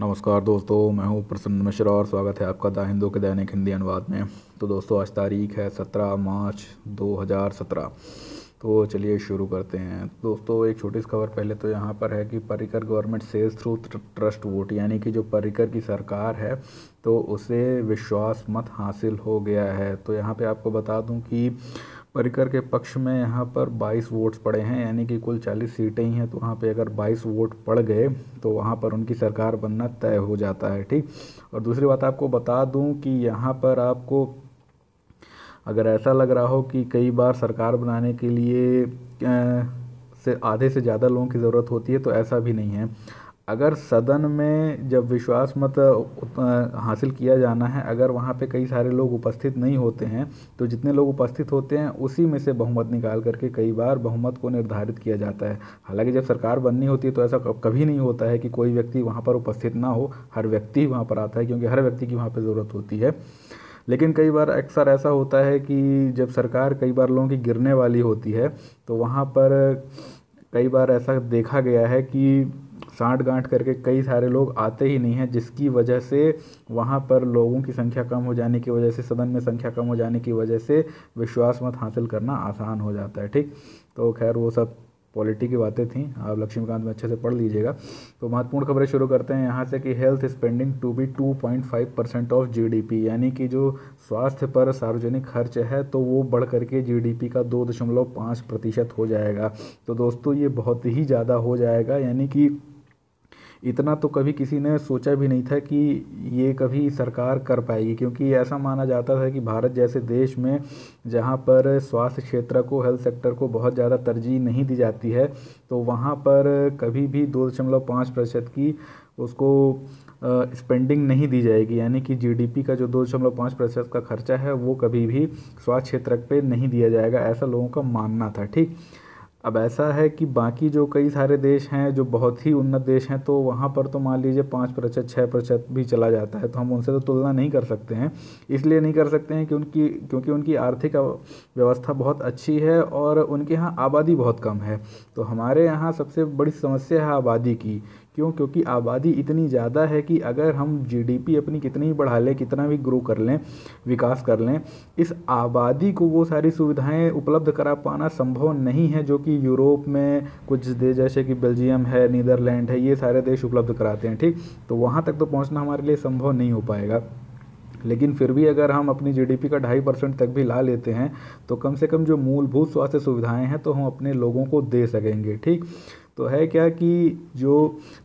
नमस्कार दोस्तों मैं हूं प्रसन्न मिश्रा और स्वागत है आपका द हिंदू के दैनिक हिंदी अनुवाद में तो दोस्तों आज तारीख है सत्रह मार्च दो हज़ार सत्रह तो चलिए शुरू करते हैं दोस्तों एक छोटी सी खबर पहले तो यहाँ पर है कि Parrikar government sails through trust vote यानी कि जो परिकर की सरकार है तो उसे विश्वास मत हासिल हो गया है तो यहाँ पे आपको बता दूँ कि पर्रिकर के पक्ष में यहाँ पर 22 वोट्स पड़े हैं यानी कि कुल 40 सीटें ही हैं तो वहाँ पे अगर 22 वोट पड़ गए तो वहाँ पर उनकी सरकार बनना तय हो जाता है ठीक और दूसरी बात आपको बता दूँ कि यहाँ पर आपको अगर ऐसा लग रहा हो कि कई बार सरकार बनाने के लिए से आधे से ज़्यादा लोगों की ज़रूरत होती है तो ऐसा भी नहीं है अगर सदन में जब विश्वास मत हासिल किया जाना है अगर वहाँ पे कई सारे लोग उपस्थित नहीं होते हैं तो जितने लोग उपस्थित होते हैं उसी में से बहुमत निकाल करके कई बार बहुमत को निर्धारित किया जाता है हालांकि जब सरकार बननी होती है तो ऐसा कभी नहीं होता है कि कोई व्यक्ति वहाँ पर उपस्थित ना हो हर व्यक्ति ही वहाँ पर आता है क्योंकि हर व्यक्ति की वहाँ पर ज़रूरत होती है लेकिन कई बार अक्सर ऐसा होता है कि जब सरकार कई बार लोगों की गिरने वाली होती है तो वहाँ पर कई बार ऐसा देखा गया है कि साठ गांठ करके कई सारे लोग आते ही नहीं हैं जिसकी वजह से वहाँ पर लोगों की संख्या कम हो जाने की वजह से सदन में संख्या कम हो जाने की वजह से विश्वास मत हासिल करना आसान हो जाता है ठीक तो खैर वो सब पॉलिटी की बातें थी आप लक्ष्मीकांत में अच्छे से पढ़ लीजिएगा तो महत्वपूर्ण खबरें शुरू करते हैं यहाँ से कि health spending to be 2.5 percent of GDP यानी कि जो स्वास्थ्य पर सार्वजनिक खर्च है तो वो बढ़ करके जीडीपी का दो दशमलव पाँच प्रतिशत हो जाएगा तो दोस्तों ये बहुत ही ज़्यादा हो जाएगा यानी कि इतना तो कभी किसी ने सोचा भी नहीं था कि ये कभी सरकार कर पाएगी क्योंकि ऐसा माना जाता था कि भारत जैसे देश में जहाँ पर स्वास्थ्य क्षेत्र को हेल्थ सेक्टर को बहुत ज़्यादा तरजीह नहीं दी जाती है तो वहाँ पर कभी भी दो दशमलव पाँच प्रतिशत की उसको स्पेंडिंग नहीं दी जाएगी यानी कि जीडीपी का जो दो दशमलव पाँच प्रतिशत का खर्चा है वो कभी भी स्वास्थ्य क्षेत्र पे नहीं दिया जाएगा ऐसा लोगों का मानना था ठीक अब ऐसा है कि बाकी जो कई सारे देश हैं जो बहुत ही उन्नत देश हैं तो वहाँ पर तो मान लीजिए पाँच प्रतिशत छः प्रतिशत भी चला जाता है तो हम उनसे तो तुलना नहीं कर सकते हैं इसलिए नहीं कर सकते हैं कि उनकी क्योंकि उनकी आर्थिक व्यवस्था बहुत अच्छी है और उनके यहाँ आबादी बहुत कम है तो हमारे यहाँ सबसे बड़ी समस्या है आबादी की क्यों क्योंकि आबादी इतनी ज़्यादा है कि अगर हम जीडीपी अपनी कितनी ही बढ़ा लें कितना भी ग्रो कर लें विकास कर लें इस आबादी को वो सारी सुविधाएं उपलब्ध करा पाना संभव नहीं है जो कि यूरोप में कुछ देश जैसे कि बेल्जियम है नीदरलैंड है ये सारे देश उपलब्ध कराते हैं ठीक तो वहाँ तक तो पहुँचना हमारे लिए संभव नहीं हो पाएगा लेकिन फिर भी अगर हम अपनी जीडीपी का ढाई परसेंट तक भी ला लेते हैं तो कम से कम जो मूलभूत स्वास्थ्य सुविधाएं हैं तो हम अपने लोगों को दे सकेंगे ठीक तो है क्या कि जो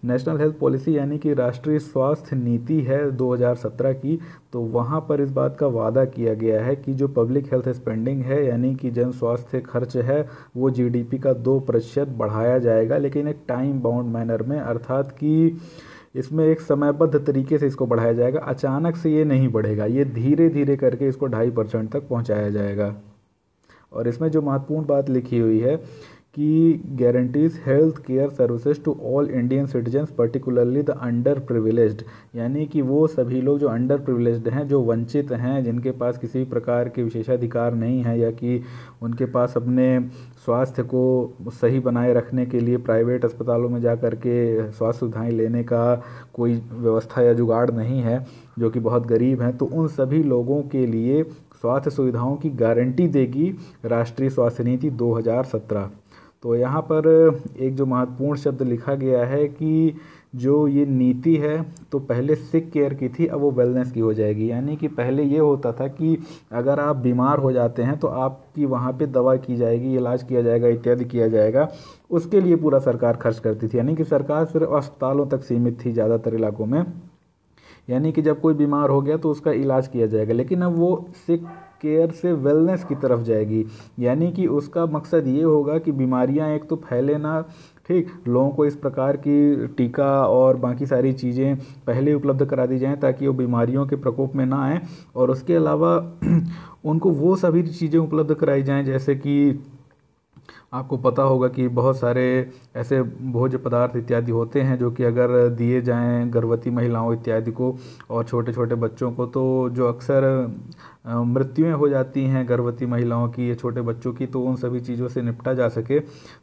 नेशनल हेल्थ पॉलिसी यानी कि राष्ट्रीय स्वास्थ्य नीति है 2017 की तो वहाँ पर इस बात का वादा किया गया है कि जो पब्लिक हेल्थ स्पेंडिंग है यानी कि जन स्वास्थ्य खर्च है वो जीडीपी का दो प्रतिशत बढ़ाया जाएगा लेकिन एक टाइम बाउंड मैनर में अर्थात कि इसमें एक समयबद्ध तरीके से इसको बढ़ाया जाएगा अचानक से ये नहीं बढ़ेगा ये धीरे धीरे करके इसको ढाई परसेंट तक पहुँचाया जाएगा और इसमें जो महत्वपूर्ण बात लिखी हुई है कि guarantees health care services to all Indian citizen particularly the under privilege यानी कि वो सभी लोग जो अंडर प्रिविलेज हैं जो वंचित हैं जिनके पास किसी प्रकार के विशेषाधिकार नहीं है या कि उनके पास अपने स्वास्थ्य को सही बनाए रखने के लिए प्राइवेट अस्पतालों में जा कर के स्वास्थ्य सुविधाएँ लेने का कोई व्यवस्था या जुगाड़ नहीं है जो कि बहुत गरीब हैं तो उन सभी लोगों के लिए स्वास्थ्य सुविधाओं की गारंटी देगी राष्ट्रीय स्वास्थ्य नीति 2017 तो यहाँ पर एक जो महत्वपूर्ण शब्द लिखा गया है कि जो ये नीति है तो पहले सिक केयर की थी अब वो वेलनेस की हो जाएगी यानी कि पहले ये होता था कि अगर आप बीमार हो जाते हैं तो आपकी वहाँ पे दवा की जाएगी इलाज किया जाएगा इत्यादि किया जाएगा उसके लिए पूरा सरकार खर्च करती थी यानी कि सरकार सिर्फ अस्पतालों तक सीमित थी ज़्यादातर इलाकों में यानी कि जब कोई बीमार हो गया तो उसका इलाज किया जाएगा लेकिन अब वो सिक केयर से वेलनेस की तरफ जाएगी यानी कि उसका मकसद ये होगा कि बीमारियां एक तो फैले ना ठीक लोगों को इस प्रकार की टीका और बाकी सारी चीज़ें पहले उपलब्ध करा दी जाएँ ताकि वो बीमारियों के प्रकोप में ना आए और उसके अलावा उनको वो सभी चीज़ें उपलब्ध कराई जाएँ जैसे कि आपको पता होगा कि बहुत सारे ऐसे भोज पदार्थ इत्यादि होते हैं जो कि अगर दिए जाएं गर्भवती महिलाओं इत्यादि को और छोटे छोटे बच्चों को तो जो अक्सर मृत्युएं हो जाती हैं गर्भवती महिलाओं की या छोटे बच्चों की तो उन सभी चीज़ों से निपटा जा सके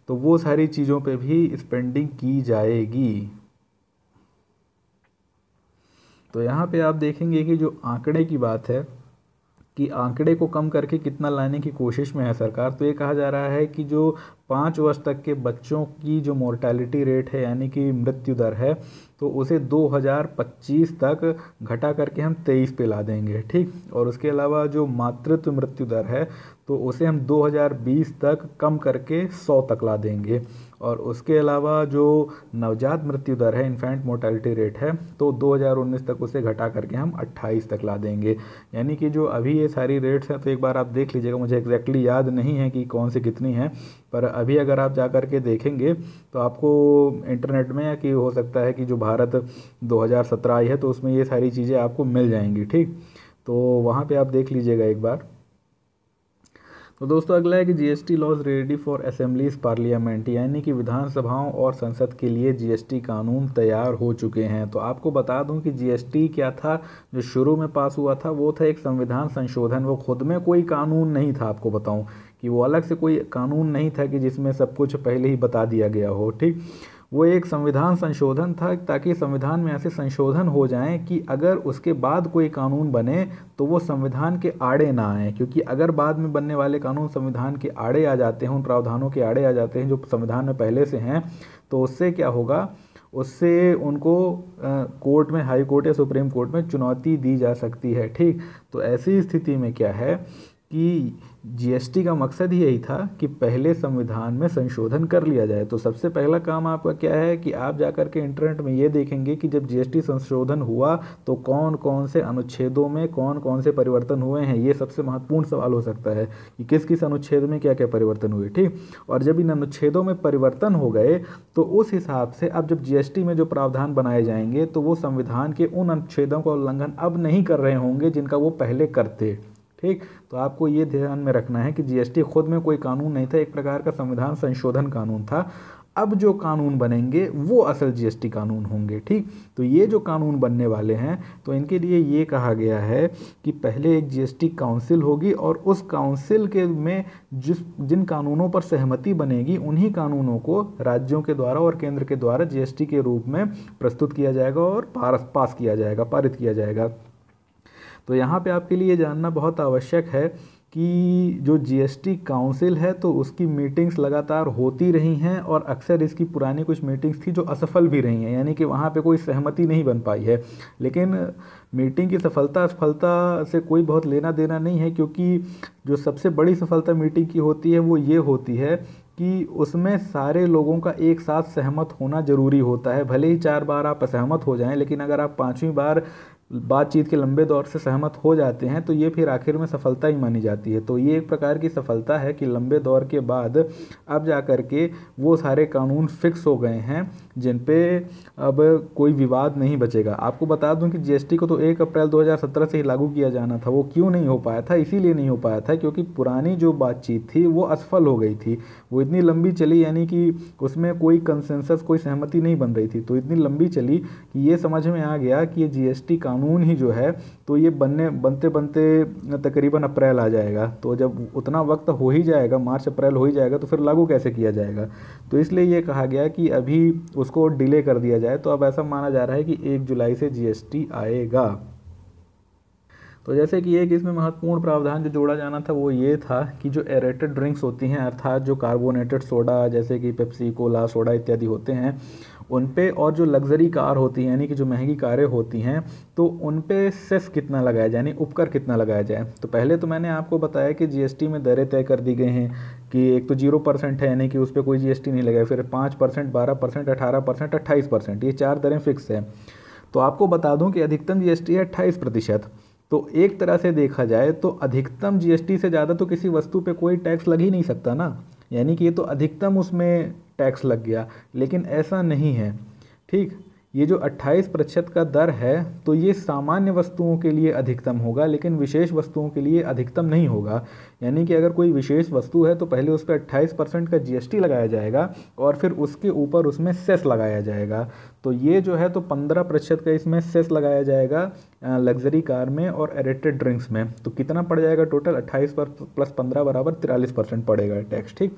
तो वो सारी चीज़ों पे भी स्पेंडिंग की जाएगी तो यहाँ पे आप देखेंगे कि जो आंकड़े की बात है कि आंकड़े को कम करके कितना लाने की कोशिश में है सरकार तो ये कहा जा रहा है कि जो पाँच वर्ष तक के बच्चों की जो मोर्टैलिटी रेट है यानी कि मृत्यु दर है तो उसे 2025 तक घटा करके हम 23 पे ला देंगे ठीक और उसके अलावा जो मातृत्व मृत्यु दर है तो उसे हम 2020 तक कम करके 100 तक ला देंगे और उसके अलावा जो नवजात मृत्यु दर है इन्फेंट मोर्टेलिटी रेट है तो 2019 तक उसे घटा करके हम 28 तक ला देंगे यानी कि जो अभी ये सारी रेट्स हैं तो एक बार आप देख लीजिएगा मुझे एग्जैक्टली याद नहीं है कि कौन सी कितनी है पर अभी अगर आप जा कर के देखेंगे तो आपको इंटरनेट में या कि हो सकता है कि जो भारत 2017 आई है तो उसमें ये सारी चीज़ें आपको मिल जाएंगी ठीक तो वहाँ पे आप देख लीजिएगा एक बार तो दोस्तों अगला है कि GST laws ready for assemblies parliament यानी कि विधानसभाओं और संसद के लिए जीएसटी कानून तैयार हो चुके हैं तो आपको बता दूं कि जीएसटी क्या था जो शुरू में पास हुआ था वो था एक संविधान संशोधन वो खुद में कोई कानून नहीं था आपको बताऊं कि वो अलग से कोई कानून नहीं था कि जिसमें सब कुछ पहले ही बता दिया गया हो ठीक वो एक संविधान संशोधन था ताकि संविधान में ऐसे संशोधन हो जाएं कि अगर उसके बाद कोई कानून बने तो वो संविधान के आड़े ना आए क्योंकि अगर बाद में बनने वाले कानून संविधान के आड़े आ जाते हैं उन प्रावधानों के आड़े आ जाते हैं जो संविधान में पहले से हैं तो उससे क्या होगा उससे उनको कोर्ट में हाई कोर्ट या सुप्रीम कोर्ट में चुनौती दी जा सकती है ठीक तो ऐसी स्थिति में क्या है कि जीएसटी का मकसद ही यही था कि पहले संविधान में संशोधन कर लिया जाए तो सबसे पहला काम आपका क्या है कि आप जाकर के इंटरनेट में ये देखेंगे कि जब जीएसटी संशोधन हुआ तो कौन कौन से अनुच्छेदों में कौन कौन से परिवर्तन हुए हैं ये सबसे महत्वपूर्ण सवाल हो सकता है कि किस किस अनुच्छेद में क्या क्या परिवर्तन हुए ठीक और जब इन अनुच्छेदों में परिवर्तन हो गए तो उस हिसाब से अब जब जीएसटी में जो प्रावधान बनाए जाएंगे तो वो संविधान के उन अनुच्छेदों का उल्लंघन अब नहीं कर रहे होंगे जिनका वो पहले करते ठीक तो आपको ये ध्यान में रखना है कि जीएसटी खुद में कोई कानून नहीं था एक प्रकार का संविधान संशोधन कानून था अब जो कानून बनेंगे वो असल जीएसटी कानून होंगे ठीक तो ये जो कानून बनने वाले हैं तो इनके लिए ये कहा गया है कि पहले एक जीएसटी काउंसिल होगी और उस काउंसिल के में जिस जिन कानूनों पर सहमति बनेगी उन्हीं कानूनों को राज्यों के द्वारा और केंद्र के द्वारा जीएसटी के रूप में प्रस्तुत किया जाएगा और पास किया जाएगा पारित किया जाएगा तो यहाँ पे आपके लिए जानना बहुत आवश्यक है कि जो जीएसटी काउंसिल है तो उसकी मीटिंग्स लगातार होती रही हैं और अक्सर इसकी पुरानी कुछ मीटिंग्स थी जो असफल भी रही हैं यानी कि वहाँ पे कोई सहमति नहीं बन पाई है लेकिन मीटिंग की सफलता असफलता से कोई बहुत लेना देना नहीं है क्योंकि जो सबसे बड़ी सफलता मीटिंग की होती है वो ये होती है कि उसमें सारे लोगों का एक साथ सहमत होना ज़रूरी होता है भले ही चार बार आप असहमत हो जाएं लेकिन अगर आप पाँचवीं बार बातचीत के लंबे दौर से सहमत हो जाते हैं तो ये फिर आखिर में सफलता ही मानी जाती है तो ये एक प्रकार की सफलता है कि लंबे दौर के बाद अब जा कर के वो सारे कानून फिक्स हो गए हैं जिन पे अब कोई विवाद नहीं बचेगा आपको बता दूं कि जीएसटी को तो एक अप्रैल 2017 से ही लागू किया जाना था वो क्यों नहीं हो पाया था इसीलिए नहीं हो पाया था क्योंकि पुरानी जो बातचीत थी वो असफल हो गई थी वो इतनी लंबी चली यानी कि उसमें कोई कंसेंसस कोई सहमति नहीं बन रही थी तो इतनी लंबी चली कि ये समझ में आ गया कि ये जी एस कानून ही जो है तो ये बनने बनते बनते तकरीबन अप्रैल आ जाएगा तो जब उतना वक्त हो ही जाएगा मार्च अप्रैल हो ही जाएगा तो फिर लागू कैसे किया जाएगा तो इसलिए ये कहा गया कि अभी उसको डिले कर दिया जाए तो अब ऐसा माना जा रहा है कि एक जुलाई से जीएसटी आएगा तो जैसे कि एक इसमें महत्वपूर्ण प्रावधान जो जोड़ा जाना था वो ये था कि जो एरेटेड ड्रिंक्स होती हैं अर्थात जो कार्बोनेटेड सोडा जैसे कि पेप्सी कोला सोडा इत्यादि होते हैं उन पे और जो लग्जरी कार होती है यानी कि जो महंगी कारें होती हैं तो उन पे सेस कितना लगाया जाए यानी उपकर कितना लगाया जाए तो पहले तो मैंने आपको बताया कि जीएसटी में दरें तय कर दी गई हैं कि एक तो जीरो परसेंट है यानी कि उस पर कोई जीएसटी नहीं लगाया फिर पाँच परसेंट बारह परसेंट अठारह परसेंट अट्ठाईस परसेंट ये चार दरें फिक्स हैं तो आपको बता दूं कि अधिकतम जीएसटी है अट्ठाईस प्रतिशत तो एक तरह से देखा जाए तो अधिकतम जीएसटी से ज़्यादा तो किसी वस्तु पे कोई टैक्स लग ही नहीं सकता ना यानी कि ये तो अधिकतम उसमें टैक्स लग गया लेकिन ऐसा नहीं है ठीक ये जो 28 प्रतिशत का दर है तो ये सामान्य वस्तुओं के लिए अधिकतम होगा लेकिन विशेष वस्तुओं के लिए अधिकतम नहीं होगा यानी कि अगर कोई विशेष वस्तु है तो पहले उस पर अट्ठाईस परसेंट का जीएसटी लगाया जाएगा और फिर उसके ऊपर उसमें सेस लगाया जाएगा तो ये जो है तो पंद्रह प्रतिशत का इसमें सेस लगाया जाएगा लग्जरी कार में और एरेटेड ड्रिंक्स में तो कितना पड़ जाएगा टोटल अट्ठाईस पर प्लस पंद्रह बराबर तिरालीस परसेंट पड़ेगा टैक्स ठीक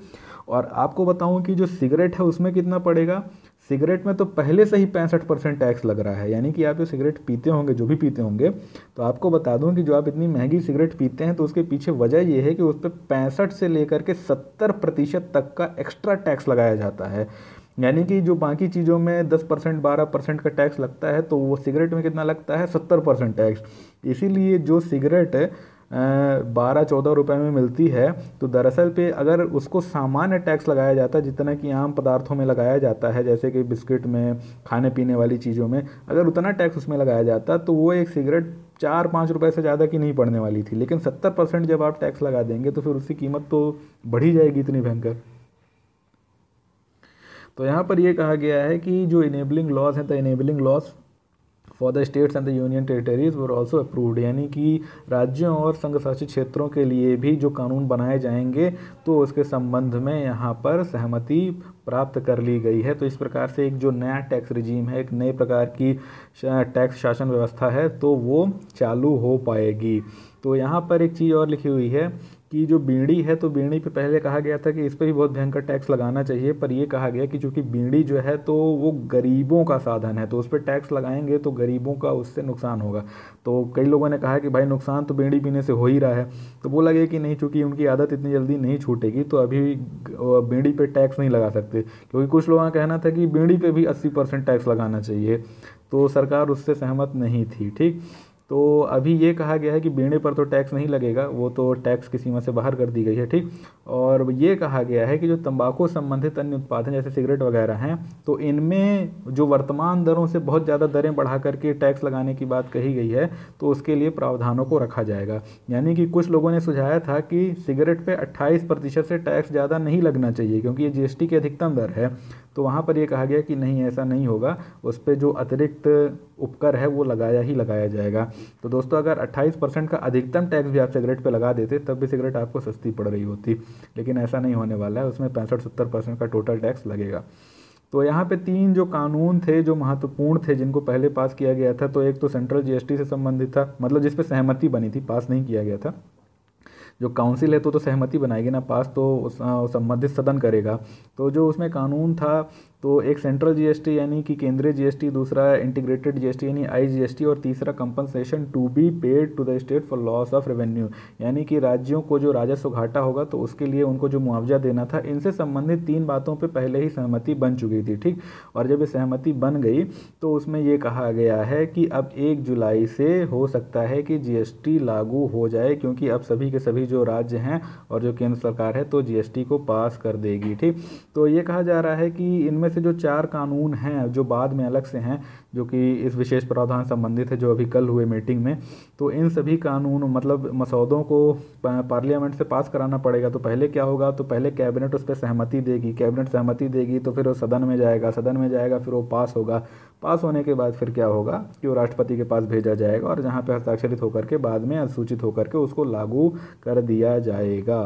और आपको बताऊँ कि जो सिगरेट है उसमें कितना पड़ेगा सिगरेट में तो पहले से ही पैंसठ परसेंट टैक्स लग रहा है यानी कि आप जो सिगरेट पीते होंगे जो भी पीते होंगे तो आपको बता दूं कि जो आप इतनी महंगी सिगरेट पीते हैं तो उसके पीछे वजह यह है कि उस पर पैंसठ से लेकर के सत्तर प्रतिशत तक का एक्स्ट्रा टैक्स लगाया जाता है यानी कि जो बाकी चीज़ों में दस परसेंट बारह परसेंट का टैक्स लगता है तो वो सिगरेट में कितना लगता है सत्तर परसेंट टैक्स इसीलिए जो सिगरेट है बारह चौदह रुपये में मिलती है तो दरअसल पे अगर उसको सामान्य टैक्स लगाया जाता जितना कि आम पदार्थों में लगाया जाता है जैसे कि बिस्किट में खाने पीने वाली चीज़ों में अगर उतना टैक्स उसमें लगाया जाता तो वो एक सिगरेट चार पाँच रुपये से ज़्यादा की नहीं पड़ने वाली थी लेकिन सत्तर परसेंट जब आप टैक्स लगा देंगे तो फिर उसकी कीमत तो बढ़ी जाएगी इतनी भयंकर तो यहाँ पर यह कहा गया है कि जो इनेबलिंग लॉज हैं तो enabling laws for the states and the union territories were also approved यानी कि राज्यों और संघ शासित क्षेत्रों के लिए भी जो कानून बनाए जाएंगे तो उसके संबंध में यहाँ पर सहमति प्राप्त कर ली गई है तो इस प्रकार से एक जो नया टैक्स रिजीम है एक नए प्रकार की टैक्स शासन व्यवस्था है तो वो चालू हो पाएगी तो यहाँ पर एक चीज़ और लिखी हुई है कि जो बीड़ी है तो बीड़ी पे पहले कहा गया था कि इस पर भी बहुत भयंकर टैक्स लगाना चाहिए पर यह कहा गया कि चूँकि बीड़ी जो है तो वो गरीबों का साधन है तो उस पर टैक्स लगाएंगे तो गरीबों का उससे नुकसान होगा तो कई लोगों ने कहा कि भाई नुकसान तो बीड़ी पीने से हो ही रहा है तो बोला गया कि नहीं चूँकि उनकी आदत इतनी जल्दी नहीं छूटेगी तो अभी बीड़ी पर टैक्स नहीं लगा सकते क्योंकि कुछ लोगों का कहना था कि बीड़ी पर भी अस्सी टैक्स लगाना चाहिए तो सरकार उससे सहमत नहीं थी ठीक तो अभी ये कहा गया है कि बीड़े पर तो टैक्स नहीं लगेगा वो तो टैक्स की सीमा से बाहर कर दी गई है ठीक और ये कहा गया है कि जो तंबाकू संबंधित अन्य उत्पाद हैं जैसे सिगरेट वगैरह हैं तो इनमें जो वर्तमान दरों से बहुत ज़्यादा दरें बढ़ा करके टैक्स लगाने की बात कही गई है तो उसके लिए प्रावधानों को रखा जाएगा यानी कि कुछ लोगों ने सुझाया था कि सिगरेट पर अट्ठाईस से टैक्स ज़्यादा नहीं लगना चाहिए क्योंकि ये जी के अधिकतम दर है तो वहाँ पर ये कहा गया कि नहीं ऐसा नहीं होगा उस पर जो अतिरिक्त उपकर है वो लगाया ही लगाया जाएगा तो दोस्तों अगर 28 परसेंट का अधिकतम टैक्स भी आप सिगरेट पे लगा देते तब भी सिगरेट आपको सस्ती पड़ रही होती लेकिन ऐसा नहीं होने वाला है उसमें पैंसठ सत्तर परसेंट का टोटल टैक्स लगेगा तो यहाँ पे तीन जो कानून थे जो महत्वपूर्ण थे जिनको पहले पास किया गया था तो एक तो सेंट्रल जीएसटी से संबंधित था मतलब जिस पर सहमति बनी थी पास नहीं किया गया था जो काउंसिल है तो तो सहमति बनाएगी ना पास तो हाँ, संबंधित सदन करेगा तो जो उसमें कानून था तो एक सेंट्रल जीएसटी यानी कि केंद्रीय जीएसटी दूसरा इंटीग्रेटेड जीएसटी यानी आईजीएसटी और तीसरा compensation to be paid to the state for loss of revenue यानी कि राज्यों को जो राजस्व घाटा होगा तो उसके लिए उनको जो मुआवजा देना था इनसे संबंधित तीन बातों पर पहले ही सहमति बन चुकी थी ठीक और जब ये सहमति बन गई तो उसमें ये कहा गया है कि अब एक जुलाई से हो सकता है कि जी लागू हो जाए क्योंकि अब सभी के सभी जो राज्य हैं और जो केंद्र सरकार है तो जी को पास कर देगी ठीक तो ये कहा जा रहा है कि इनमें में से जो चार कानून हैं जो बाद में अलग से हैं जो कि इस विशेष प्रावधान संबंधित है जो अभी कल हुए मीटिंग में तो इन सभी कानून मतलब मसौदों को पार्लियामेंट से पास कराना पड़ेगा तो पहले क्या होगा तो पहले कैबिनेट उस पर सहमति देगी कैबिनेट सहमति देगी तो फिर वो सदन में जाएगा सदन में जाएगा फिर वो पास होगा पास होने के बाद फिर क्या होगा कि वो राष्ट्रपति के पास भेजा जाएगा और जहाँ पर हस्ताक्षरित होकर के बाद में अनुसूचित होकर के उसको लागू कर दिया जाएगा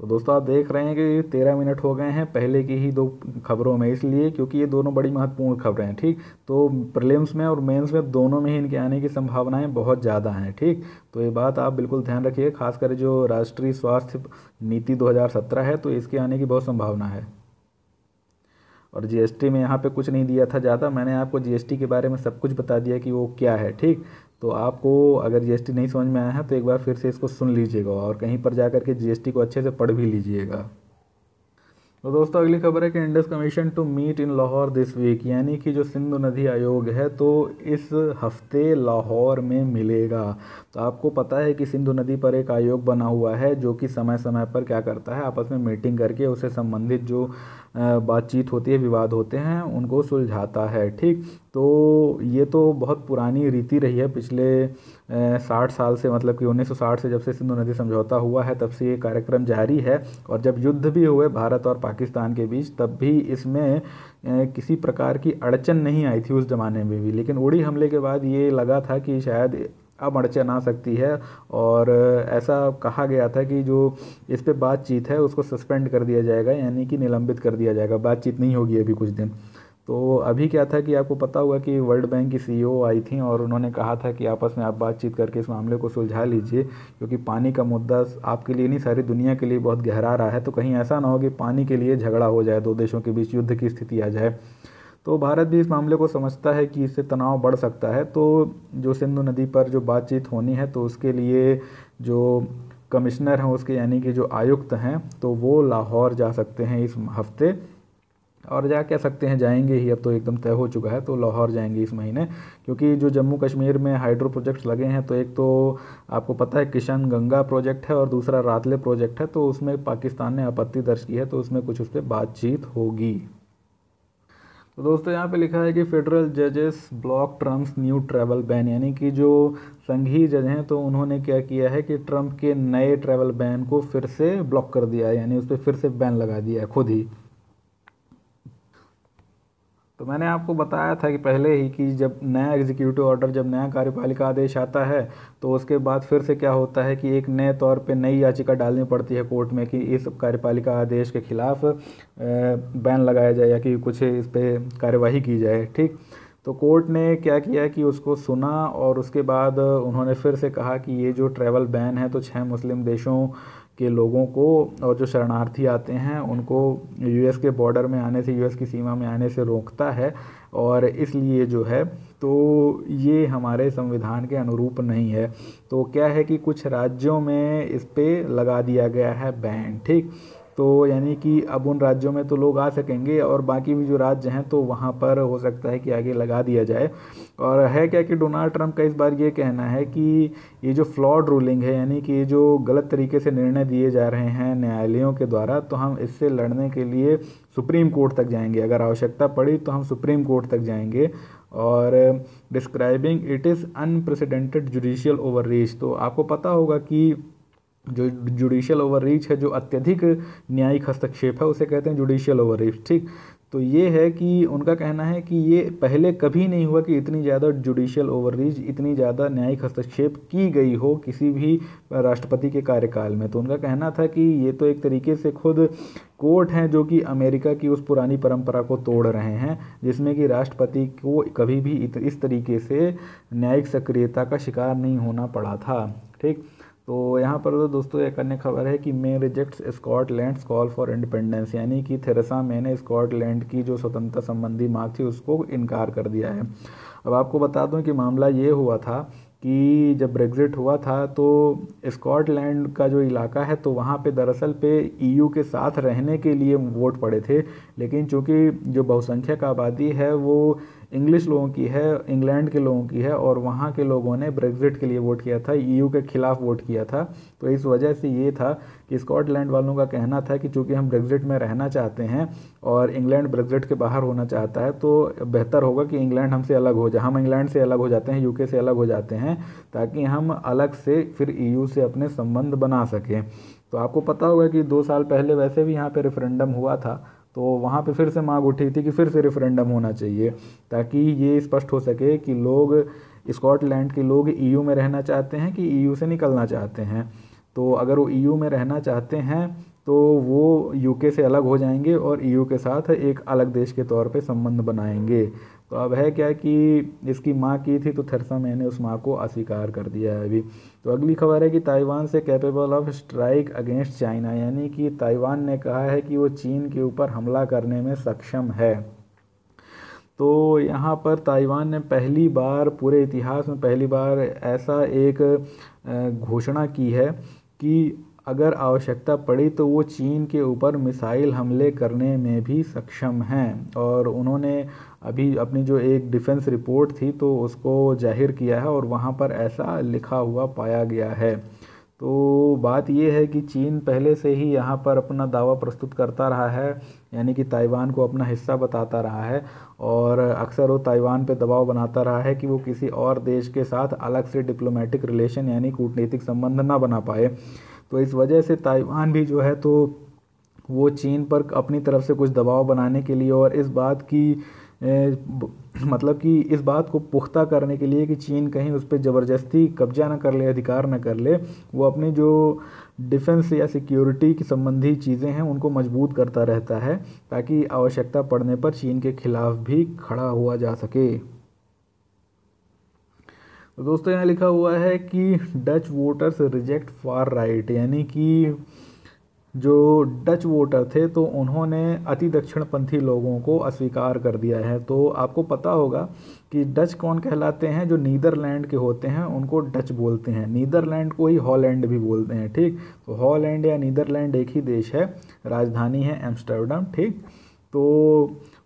तो दोस्तों आप देख रहे हैं कि तेरह मिनट हो गए हैं पहले की ही दो खबरों में इसलिए क्योंकि ये दोनों बड़ी महत्वपूर्ण खबरें हैं ठीक तो प्रलिम्स में और मेंस में दोनों में ही इनके आने की संभावनाएं बहुत ज़्यादा हैं ठीक तो ये बात आप बिल्कुल ध्यान रखिए खासकर जो राष्ट्रीय स्वास्थ्य नीति दो है तो इसके आने की बहुत संभावना है और जीएसटी में यहाँ पे कुछ नहीं दिया था ज़्यादा मैंने आपको जीएसटी के बारे में सब कुछ बता दिया कि वो क्या है ठीक तो आपको अगर जीएसटी नहीं समझ में आया है तो एक बार फिर से इसको सुन लीजिएगा और कहीं पर जा कर के जीएसटी को अच्छे से पढ़ भी लीजिएगा तो दोस्तों अगली खबर है कि Indus commission to meet in Lahore this week यानी कि जो सिंधु नदी आयोग है तो इस हफ्ते लाहौर में मिलेगा तो आपको पता है कि सिंधु नदी पर एक आयोग बना हुआ है जो कि समय समय पर क्या करता है आपस में मीटिंग करके उससे संबंधित जो बातचीत होती है विवाद होते हैं उनको सुलझाता है ठीक तो ये तो बहुत पुरानी रीति रही है पिछले साठ साल से मतलब कि 1960 से जब से सिंधु नदी समझौता हुआ है तब से ये कार्यक्रम जारी है और जब युद्ध भी हुए भारत और पाकिस्तान के बीच तब भी इसमें किसी प्रकार की अड़चन नहीं आई थी उस ज़माने में भी लेकिन उड़ी हमले के बाद ये लगा था कि शायद अब अड़चन आ सकती है और ऐसा कहा गया था कि जो इस पर बातचीत है उसको सस्पेंड कर दिया जाएगा यानी कि निलंबित कर दिया जाएगा बातचीत नहीं होगी अभी कुछ दिन तो अभी क्या था कि आपको पता हुआ कि वर्ल्ड बैंक की सीईओ e आई थी और उन्होंने कहा था कि आपस में आप बातचीत करके इस मामले को सुलझा लीजिए क्योंकि पानी का मुद्दा आपके लिए नहीं सारी दुनिया के लिए बहुत गहरा रहा है तो कहीं ऐसा ना हो कि पानी के लिए झगड़ा हो जाए दो देशों के बीच युद्ध की स्थिति आ जाए तो भारत भी इस मामले को समझता है कि इससे तनाव बढ़ सकता है तो जो सिंधु नदी पर जो बातचीत होनी है तो उसके लिए जो कमिश्नर हैं उसके यानी कि जो आयुक्त हैं तो वो लाहौर जा सकते हैं इस हफ्ते और जा कह सकते हैं जाएंगे ही अब तो एकदम तय हो चुका है तो लाहौर जाएंगे इस महीने क्योंकि जो जम्मू कश्मीर में हाइड्रो प्रोजेक्ट्स लगे हैं तो एक तो आपको पता है किशन गंगा प्रोजेक्ट है और दूसरा रातले प्रोजेक्ट है तो उसमें पाकिस्तान ने आपत्ति दर्ज की है तो उसमें कुछ उस पर बातचीत होगी तो दोस्तों यहाँ पे लिखा है कि फेडरल जजेस block Trump's new travel ban यानी कि जो संघीय जज हैं तो उन्होंने क्या किया है कि ट्रंप के नए ट्रैवल बैन को फिर से ब्लॉक कर दिया है यानी उस पर फिर से बैन लगा दिया है खुद ही तो मैंने आपको बताया था कि पहले ही कि जब नया एग्जीक्यूटिव ऑर्डर जब नया कार्यपालिका आदेश आता है तो उसके बाद फिर से क्या होता है कि एक नए तौर पे नई याचिका डालनी पड़ती है कोर्ट में कि इस कार्यपालिका आदेश के खिलाफ बैन लगाया जाए या कि कुछ इस पर कार्यवाही की जाए ठीक तो कोर्ट ने क्या किया कि उसको सुना और उसके बाद उन्होंने फिर से कहा कि ये जो ट्रैवल बैन है तो छः मुस्लिम देशों के लोगों को और जो शरणार्थी आते हैं उनको यूएस के बॉर्डर में आने से यूएस की सीमा में आने से रोकता है और इसलिए जो है तो ये हमारे संविधान के अनुरूप नहीं है तो क्या है कि कुछ राज्यों में इस पर लगा दिया गया है बैन ठीक तो यानी कि अब उन राज्यों में तो लोग आ सकेंगे और बाकी भी जो राज्य हैं तो वहाँ पर हो सकता है कि आगे लगा दिया जाए और है क्या कि डोनाल्ड ट्रंप का इस बार ये कहना है कि ये जो फ्लॉड रूलिंग है यानी कि ये जो गलत तरीके से निर्णय दिए जा रहे हैं न्यायालयों के द्वारा तो हम इससे लड़ने के लिए सुप्रीम कोर्ट तक जाएंगे अगर आवश्यकता पड़ी तो हम सुप्रीम कोर्ट तक जाएंगे और describing it is unprecedented judicial over तो आपको पता होगा कि जो जुडिशियल ओवर रीच है जो अत्यधिक न्यायिक हस्तक्षेप है उसे कहते हैं जुडिशियल ओवर रीच ठीक तो ये है कि उनका कहना है कि ये पहले कभी नहीं हुआ कि इतनी ज़्यादा जुडिशियल ओवर रीच इतनी ज़्यादा न्यायिक हस्तक्षेप की गई हो किसी भी राष्ट्रपति के कार्यकाल में तो उनका कहना था कि ये तो एक तरीके से खुद कोर्ट हैं जो कि अमेरिका की उस पुरानी परंपरा को तोड़ रहे हैं जिसमें कि राष्ट्रपति को कभी भी इस तरीके से न्यायिक सक्रियता का शिकार नहीं होना पड़ा था ठीक तो यहाँ पर तो दोस्तों एक अन्य खबर है कि May rejects Scotland call for independence यानी कि थेरेसा मे ने स्कॉटलैंड की जो स्वतंत्रता संबंधी मांग थी उसको इनकार कर दिया है अब आपको बता दूं कि मामला ये हुआ था कि जब ब्रेग्ज़िट हुआ था तो स्कॉटलैंड का जो इलाका है तो वहाँ पे दरअसल पे ईयू e के साथ रहने के लिए वोट पड़े थे लेकिन चूँकि जो बहुसंख्यक आबादी है वो इंग्लिश लोगों की है इंग्लैंड के लोगों की है और वहाँ के लोगों ने ब्रेग्जिट के लिए वोट किया था ईयू के खिलाफ वोट किया था तो इस वजह से ये था कि स्कॉटलैंड वालों का कहना था कि चूँकि हम ब्रेग्जिट में रहना चाहते हैं और इंग्लैंड ब्रेग्जिट के बाहर होना चाहता है तो बेहतर होगा कि इंग्लैंड हमसे अलग हो जाए हम इंग्लैंड से अलग हो जाते हैं यूके से अलग हो जाते हैं ताकि हम अलग से फिर ई से अपने संबंध बना सकें तो आपको पता होगा कि दो साल पहले वैसे भी यहाँ पे रेफरेंडम हुआ था तो वहाँ पे फिर से मांग उठी थी कि फिर से रेफरेंडम होना चाहिए ताकि ये स्पष्ट हो सके कि लोग स्कॉटलैंड के लोग ईयू e में रहना चाहते हैं कि ईयू e से निकलना चाहते हैं तो अगर वो ईयू e में रहना चाहते हैं तो वो यूके से अलग हो जाएंगे और ईयू के साथ एक अलग देश के तौर पे संबंध बनाएंगे तो अब है क्या कि इसकी माँ की थी तो थरसा मैंने उस माँ को अस्वीकार कर दिया है अभी तो अगली खबर है कि ताइवान से capable of strike against China यानी कि ताइवान ने कहा है कि वो चीन के ऊपर हमला करने में सक्षम है तो यहाँ पर ताइवान ने पहली बार पूरे इतिहास में पहली बार ऐसा एक घोषणा की है कि अगर आवश्यकता पड़ी तो वो चीन के ऊपर मिसाइल हमले करने में भी सक्षम हैं और उन्होंने अभी अपनी जो एक डिफेंस रिपोर्ट थी तो उसको जाहिर किया है और वहाँ पर ऐसा लिखा हुआ पाया गया है तो बात यह है कि चीन पहले से ही यहाँ पर अपना दावा प्रस्तुत करता रहा है यानी कि ताइवान को अपना हिस्सा बताता रहा है और अक्सर वो ताइवान पे दबाव बनाता रहा है कि वो किसी और देश के साथ अलग से डिप्लोमेटिक रिलेशन यानी कूटनीतिक संबंध ना बना पाए तो इस वजह से ताइवान भी जो है तो वो चीन पर अपनी तरफ से कुछ दबाव बनाने के लिए और इस बात की ए, मतलब कि इस बात को पुख्ता करने के लिए कि चीन कहीं उस पर ज़बरदस्ती कब्जा ना कर ले अधिकार ना कर ले वो अपने जो डिफेंस या सिक्योरिटी की संबंधी चीज़ें हैं उनको मजबूत करता रहता है ताकि आवश्यकता पड़ने पर चीन के खिलाफ भी खड़ा हुआ जा सके तो दोस्तों यहाँ लिखा हुआ है कि Dutch voters reject far right यानी कि जो डच वोटर थे तो उन्होंने अति दक्षिणपंथी लोगों को अस्वीकार कर दिया है तो आपको पता होगा कि डच कौन कहलाते हैं जो नीदरलैंड के होते हैं उनको डच बोलते हैं नीदरलैंड को ही हॉलैंड भी बोलते हैं ठीक तो हॉलैंड या नीदरलैंड एक ही देश है राजधानी है एम्स्टर्डम ठीक तो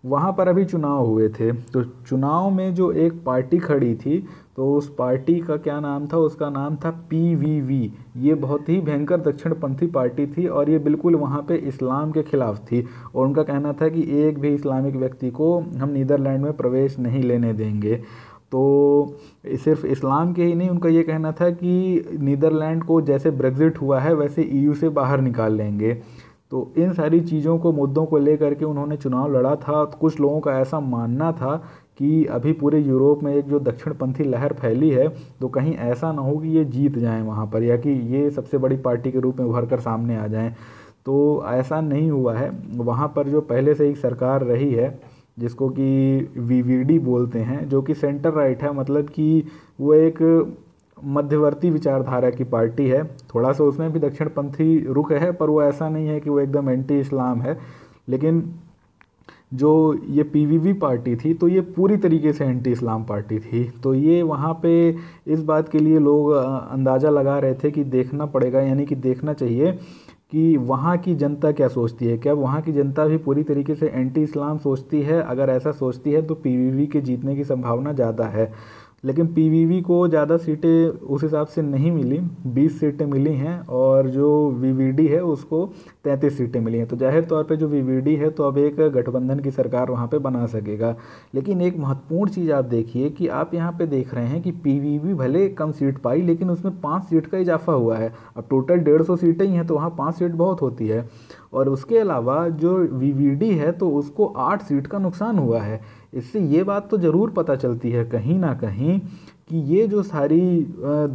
वहाँ पर अभी चुनाव हुए थे तो चुनाव में जो एक पार्टी खड़ी थी तो उस पार्टी का क्या नाम था उसका नाम था पीवीवी ये बहुत ही भयंकर दक्षिणपंथी पार्टी थी और ये बिल्कुल वहाँ पे इस्लाम के ख़िलाफ़ थी और उनका कहना था कि एक भी इस्लामिक व्यक्ति को हम नीदरलैंड में प्रवेश नहीं लेने देंगे तो सिर्फ इस्लाम के ही नहीं उनका ये कहना था कि नीदरलैंड को जैसे ब्रेग्ज़िट हुआ है वैसे ईयू से बाहर निकाल लेंगे तो इन सारी चीज़ों को मुद्दों को लेकर के उन्होंने चुनाव लड़ा था कुछ लोगों का ऐसा मानना था कि अभी पूरे यूरोप में एक जो दक्षिणपंथी लहर फैली है तो कहीं ऐसा ना हो कि ये जीत जाएं वहाँ पर या कि ये सबसे बड़ी पार्टी के रूप में उभर कर सामने आ जाएं तो ऐसा नहीं हुआ है वहाँ पर जो पहले से एक सरकार रही है जिसको कि वीवीडी बोलते हैं जो कि सेंटर राइट है मतलब कि वो एक मध्यवर्ती विचारधारा की पार्टी है थोड़ा सा उसमें भी दक्षिणपंथी रुख है पर वो ऐसा नहीं है कि वो एकदम एंटी इस्लाम है लेकिन जो ये पीवीवी पार्टी थी तो ये पूरी तरीके से एंटी इस्लाम पार्टी थी तो ये वहाँ पे इस बात के लिए लोग अंदाज़ा लगा रहे थे कि देखना पड़ेगा यानी कि देखना चाहिए कि वहाँ की जनता क्या सोचती है क्या वहाँ की जनता भी पूरी तरीके से एंटी इस्लाम सोचती है अगर ऐसा सोचती है तो पीवीवी के जीतने की संभावना ज़्यादा है लेकिन पीवीवी को ज़्यादा सीटें उस हिसाब से नहीं मिली बीस सीटें मिली हैं और जो वीवीडी है उसको तैंतीस सीटें मिली हैं तो जाहिर तौर पे जो वीवीडी है तो अब एक गठबंधन की सरकार वहाँ पे बना सकेगा लेकिन एक महत्वपूर्ण चीज़ आप देखिए कि आप यहाँ पे देख रहे हैं कि पीवीवी भले कम सीट पाई लेकिन उसमें पाँच सीट का इजाफा हुआ है अब टोटल डेढ़ सीटें ही हैं तो वहाँ पाँच सीट बहुत होती है और उसके अलावा जो वी है तो उसको आठ सीट का नुकसान हुआ है इससे ये बात तो ज़रूर पता चलती है कहीं ना कहीं कि ये जो सारी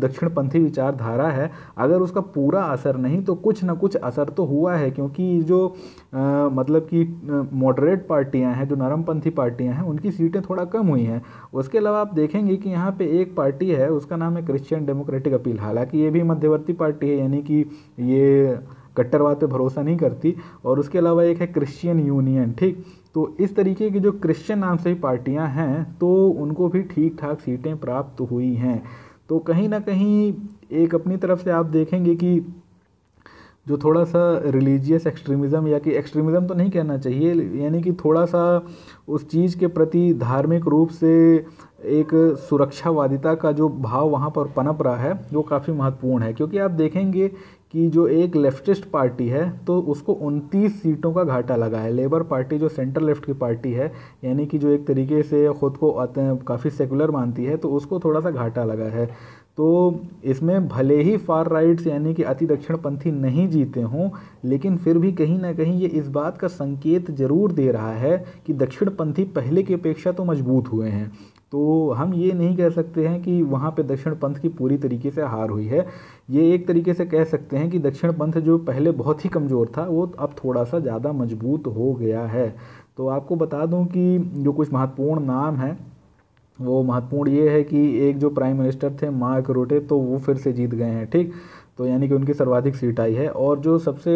दक्षिणपंथी विचारधारा है अगर उसका पूरा असर नहीं तो कुछ ना कुछ असर तो हुआ है क्योंकि जो आ, मतलब कि मॉडरेट पार्टियां हैं जो नरमपंथी पार्टियां हैं उनकी सीटें थोड़ा कम हुई हैं उसके अलावा आप देखेंगे कि यहाँ पे एक पार्टी है उसका नाम है क्रिश्चियन डेमोक्रेटिक अपील हालांकि ये भी मध्यवर्ती पार्टी है यानी कि ये कट्टरवाद पर भरोसा नहीं करती और उसके अलावा एक है क्रिश्चियन यूनियन ठीक तो इस तरीके की जो क्रिश्चियन नाम से पार्टियां हैं तो उनको भी ठीक ठाक सीटें प्राप्त हुई हैं तो कहीं ना कहीं एक अपनी तरफ से आप देखेंगे कि जो थोड़ा सा रिलीजियस एक्सट्रीमिज़म या कि एक्सट्रीमिज़म तो नहीं कहना चाहिए यानी कि थोड़ा सा उस चीज़ के प्रति धार्मिक रूप से एक सुरक्षावादिता का जो भाव वहाँ पर पनप रहा है वो काफ़ी महत्वपूर्ण है क्योंकि आप देखेंगे कि जो एक लेफ्टिस्ट पार्टी है तो उसको उनतीस सीटों का घाटा लगा है लेबर पार्टी जो सेंटर लेफ्ट की पार्टी है यानी कि जो एक तरीके से ख़ुद को काफ़ी सेकुलर मानती है तो उसको थोड़ा सा घाटा लगा है तो इसमें भले ही फार राइट्स यानी कि अति दक्षिणपंथी नहीं जीते हों लेकिन फिर भी कहीं ना कहीं ये इस बात का संकेत जरूर दे रहा है कि दक्षिणपंथी पहले की अपेक्षा तो मजबूत हुए हैं तो हम ये नहीं कह सकते हैं कि वहाँ पे दक्षिण पंथ की पूरी तरीके से हार हुई है ये एक तरीके से कह सकते हैं कि दक्षिण पंथ जो पहले बहुत ही कमज़ोर था वो अब थोड़ा सा ज़्यादा मजबूत हो गया है तो आपको बता दूं कि जो कुछ महत्वपूर्ण नाम हैं वो महत्वपूर्ण ये है कि एक जो प्राइम मिनिस्टर थे मार्क रोटे तो वो फिर से जीत गए हैं ठीक तो यानी कि उनकी सर्वाधिक सीट आई है और जो सबसे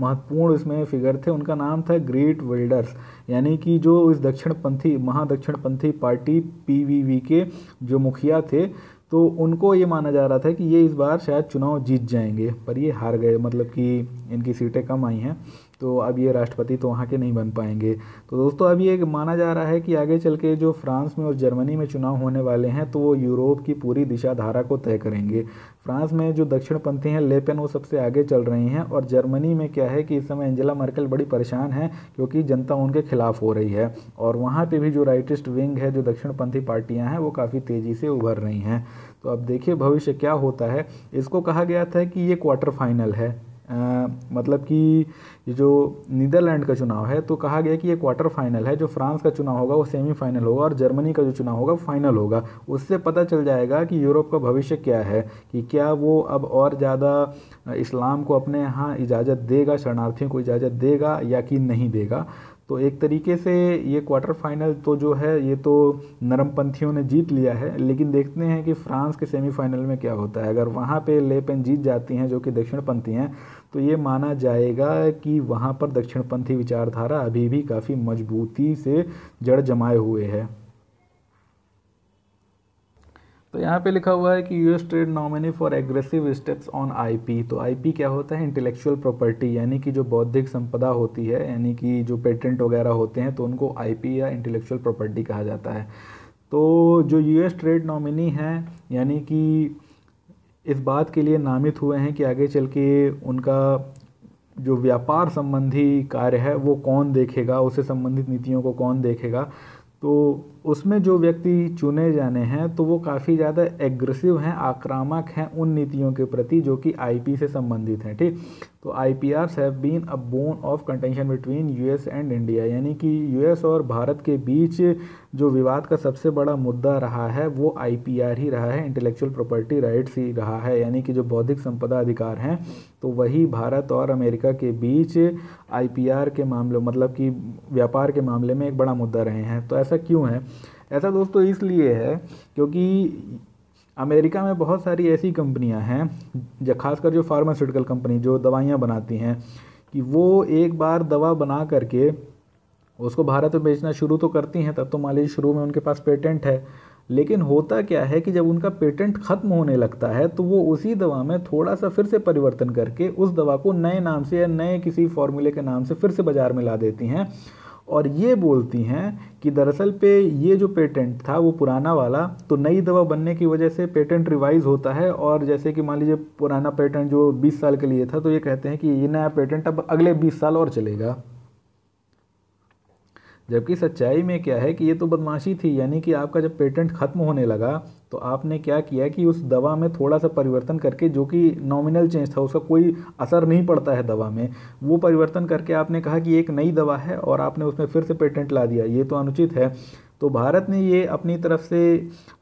महत्वपूर्ण इसमें फिगर थे उनका नाम था ग्रेट वेल्डर्स यानी कि जो इस दक्षिणपंथी महादक्षिणपंथी पार्टी पीवीवी के जो मुखिया थे तो उनको ये माना जा रहा था कि ये इस बार शायद चुनाव जीत जाएंगे पर ये हार गए मतलब कि इनकी सीटें कम आई हैं तो अब ये राष्ट्रपति तो वहाँ के नहीं बन पाएंगे तो दोस्तों अब ये माना जा रहा है कि आगे चल के जो फ्रांस में और जर्मनी में चुनाव होने वाले हैं तो वो यूरोप की पूरी दिशा धारा को तय करेंगे फ्रांस में जो दक्षिणपंथी हैं लेपेन वो सबसे आगे चल रही हैं और जर्मनी में क्या है कि इस समय एंजेला मर्कल बड़ी परेशान है क्योंकि जनता उनके खिलाफ हो रही है और वहाँ पर भी जो राइटिस्ट विंग है जो दक्षिणपंथी पार्टियाँ हैं वो काफ़ी तेज़ी से उभर रही हैं तो अब देखिए भविष्य क्या होता है इसको कहा गया था कि ये क्वार्टर फाइनल है मतलब कि ये जो नीदरलैंड का चुनाव है तो कहा गया कि ये क्वार्टर फाइनल है जो फ्रांस का चुनाव होगा वो सेमीफाइनल होगा और जर्मनी का जो चुनाव होगा वो फाइनल होगा उससे पता चल जाएगा कि यूरोप का भविष्य क्या है कि क्या वो अब और ज़्यादा इस्लाम को अपने यहाँ इजाज़त देगा शरणार्थियों को इजाज़त देगा या कि नहीं देगा तो एक तरीके से ये क्वार्टर फाइनल तो जो है ये तो नरमपंथियों ने जीत लिया है लेकिन देखते हैं कि फ्रांस के सेमीफाइनल में क्या होता है अगर वहाँ पे लेपेन जीत जाती हैं जो कि दक्षिणपंथी हैं तो ये माना जाएगा कि वहाँ पर दक्षिणपंथी विचारधारा अभी भी काफ़ी मजबूती से जड़ जमाए हुए है तो यहाँ पे लिखा हुआ है कि US trade nominee for aggressive steps on IP तो आईपी क्या होता है इंटेलेक्चुअल प्रॉपर्टी यानी कि जो बौद्धिक संपदा होती है यानी कि जो पेटेंट वगैरह होते हैं तो उनको आईपी या इंटेलेक्चुअल प्रॉपर्टी कहा जाता है तो जो यूएस ट्रेड नॉमिनी है यानी कि इस बात के लिए नामित हुए हैं कि आगे चल के उनका जो व्यापार संबंधी कार्य है वो कौन देखेगा उससे संबंधित नीतियों को कौन देखेगा तो उसमें जो व्यक्ति चुने जाने हैं तो वो काफ़ी ज़्यादा एग्रेसिव हैं आक्रामक हैं उन नीतियों के प्रति जो कि आईपी से संबंधित हैं ठीक तो I P R have been a bone of contention between US and India यानी कि यूएस और भारत के बीच जो विवाद का सबसे बड़ा मुद्दा रहा है वो आई पी आर ही रहा है इंटेलेक्चुअल प्रॉपर्टी राइट्स ही रहा है यानी कि जो बौद्धिक संपदा अधिकार हैं तो वही भारत और अमेरिका के बीच आई पी आर के मामले मतलब कि व्यापार के मामले में एक बड़ा मुद्दा रहे हैं तो ऐसा क्यों है ऐसा दोस्तों इसलिए है क्योंकि अमेरिका में बहुत सारी ऐसी कंपनियां हैं खासकर जो फार्मास्यूटिकल कंपनी जो दवाइयाँ बनाती हैं कि वो एक बार दवा बना करके उसको भारत में बेचना शुरू तो करती हैं तब तो मान लीजिए शुरू में उनके पास पेटेंट है लेकिन होता क्या है कि जब उनका पेटेंट ख़त्म होने लगता है तो वो उसी दवा में थोड़ा सा फिर से परिवर्तन करके उस दवा को नए नाम से या नए किसी फॉर्मूले के नाम से फिर से बाज़ार में ला देती हैं और ये बोलती हैं कि दरअसल पे ये जो पेटेंट था वो पुराना वाला तो नई दवा बनने की वजह से पेटेंट रिवाइज होता है और जैसे कि मान लीजिए पुराना पेटेंट जो 20 साल के लिए था तो ये कहते हैं कि ये नया पेटेंट अब अगले 20 साल और चलेगा जबकि सच्चाई में क्या है कि ये तो बदमाशी थी यानी कि आपका जब पेटेंट ख़त्म होने लगा तो आपने क्या किया कि उस दवा में थोड़ा सा परिवर्तन करके जो कि नॉमिनल चेंज था उसका कोई असर नहीं पड़ता है दवा में वो परिवर्तन करके आपने कहा कि एक नई दवा है और आपने उसमें फिर से पेटेंट ला दिया ये तो अनुचित है तो भारत ने ये अपनी तरफ से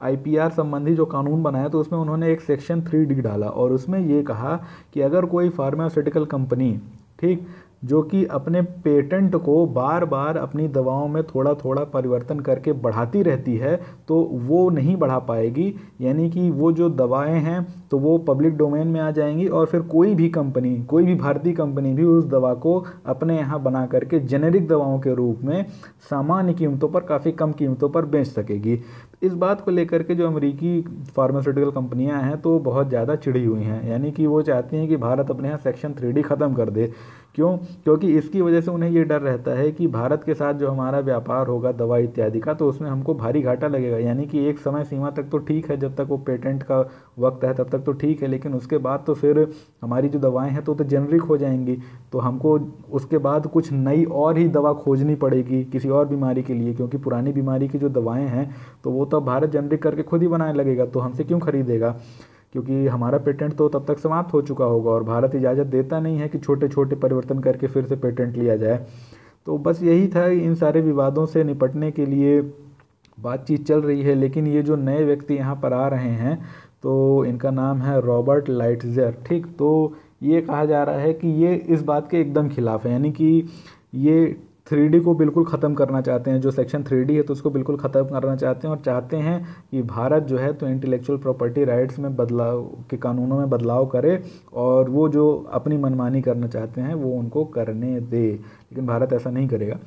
आई संबंधी जो कानून बनाया तो उसमें उन्होंने एक सेक्शन थ्री डी डाला और उसमें ये कहा कि अगर कोई फार्मास्यूटिकल कंपनी ठीक जो कि अपने पेटेंट को बार बार अपनी दवाओं में थोड़ा थोड़ा परिवर्तन करके बढ़ाती रहती है तो वो नहीं बढ़ा पाएगी यानी कि वो जो दवाएं हैं तो वो पब्लिक डोमेन में आ जाएंगी और फिर कोई भी कंपनी कोई भी भारतीय कंपनी भी उस दवा को अपने यहाँ बना करके जेनेरिक दवाओं के रूप में सामान्य कीमतों पर काफ़ी कम कीमतों पर बेच सकेगी इस बात को लेकर के जो अमेरिकी फार्मास्यूटिकल कंपनियां हैं तो बहुत ज़्यादा चिड़ी हुई हैं यानी कि वो चाहती हैं कि भारत अपने यहाँ सेक्शन थ्री ख़त्म कर दे क्यों क्योंकि इसकी वजह से उन्हें ये डर रहता है कि भारत के साथ जो हमारा व्यापार होगा दवा इत्यादि का तो उसमें हमको भारी घाटा लगेगा यानी कि एक समय सीमा तक तो ठीक है जब तक वो पेटेंट का वक्त है तब तक तो ठीक है लेकिन उसके बाद तो फिर हमारी जो दवाएं हैं तो तो जेनरिक हो जाएंगी तो हमको उसके बाद कुछ नई और ही दवा खोजनी पड़ेगी किसी और बीमारी के लिए क्योंकि पुरानी बीमारी की जो दवाएँ हैं तो वो तो भारत जेनरिक करके खुद ही बनाने लगेगा तो हमसे क्यों खरीदेगा क्योंकि हमारा पेटेंट तो तब तक समाप्त हो चुका होगा और भारत इजाज़त देता नहीं है कि छोटे छोटे परिवर्तन करके फिर से पेटेंट लिया जाए तो बस यही था इन सारे विवादों से निपटने के लिए बातचीत चल रही है लेकिन ये जो नए व्यक्ति यहाँ पर आ रहे हैं तो इनका नाम है रॉबर्ट लाइटजर ठीक तो ये कहा जा रहा है कि ये इस बात के एकदम खिलाफ है यानी कि ये थ्री को बिल्कुल ख़त्म करना चाहते हैं जो सेक्शन थ्री है तो उसको बिल्कुल ख़त्म करना चाहते हैं और चाहते हैं कि भारत जो है तो इंटेलेक्चुअल प्रॉपर्टी राइट्स में बदलाव के कानूनों में बदलाव करे और वो जो अपनी मनमानी करना चाहते हैं वो उनको करने दे लेकिन भारत ऐसा नहीं करेगा